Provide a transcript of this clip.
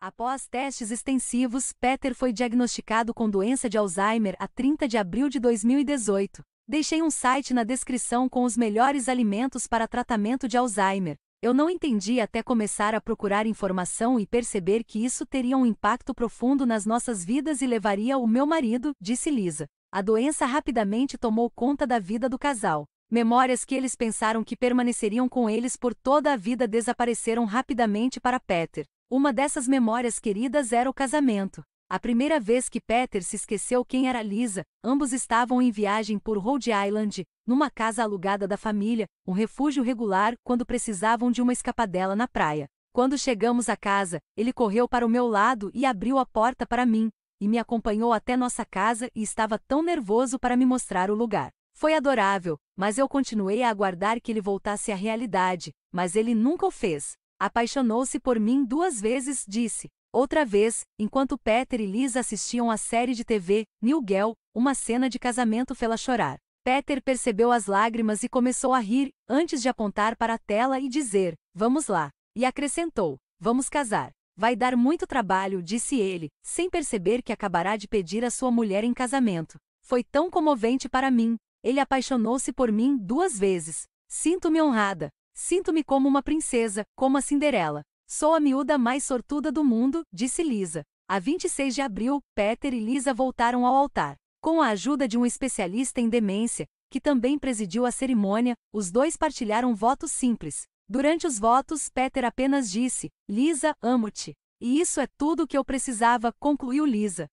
Após testes extensivos, Peter foi diagnosticado com doença de Alzheimer a 30 de abril de 2018. Deixei um site na descrição com os melhores alimentos para tratamento de Alzheimer. Eu não entendi até começar a procurar informação e perceber que isso teria um impacto profundo nas nossas vidas e levaria o meu marido, disse Lisa. A doença rapidamente tomou conta da vida do casal. Memórias que eles pensaram que permaneceriam com eles por toda a vida desapareceram rapidamente para Peter. Uma dessas memórias queridas era o casamento. A primeira vez que Peter se esqueceu quem era Lisa, ambos estavam em viagem por Rhode Island, numa casa alugada da família, um refúgio regular quando precisavam de uma escapadela na praia. Quando chegamos à casa, ele correu para o meu lado e abriu a porta para mim, e me acompanhou até nossa casa e estava tão nervoso para me mostrar o lugar. Foi adorável, mas eu continuei a aguardar que ele voltasse à realidade, mas ele nunca o fez. Apaixonou-se por mim duas vezes, disse. Outra vez, enquanto Peter e Lisa assistiam à série de TV, New Girl, uma cena de casamento fê-la chorar. Peter percebeu as lágrimas e começou a rir, antes de apontar para a tela e dizer: Vamos lá. E acrescentou: Vamos casar. Vai dar muito trabalho, disse ele, sem perceber que acabará de pedir a sua mulher em casamento. Foi tão comovente para mim. Ele apaixonou-se por mim duas vezes. Sinto-me honrada. Sinto-me como uma princesa, como a Cinderela. Sou a miúda mais sortuda do mundo, disse Lisa. A 26 de abril, Peter e Lisa voltaram ao altar. Com a ajuda de um especialista em demência, que também presidiu a cerimônia, os dois partilharam votos simples. Durante os votos, Peter apenas disse: Lisa, amo-te. E isso é tudo o que eu precisava, concluiu Lisa.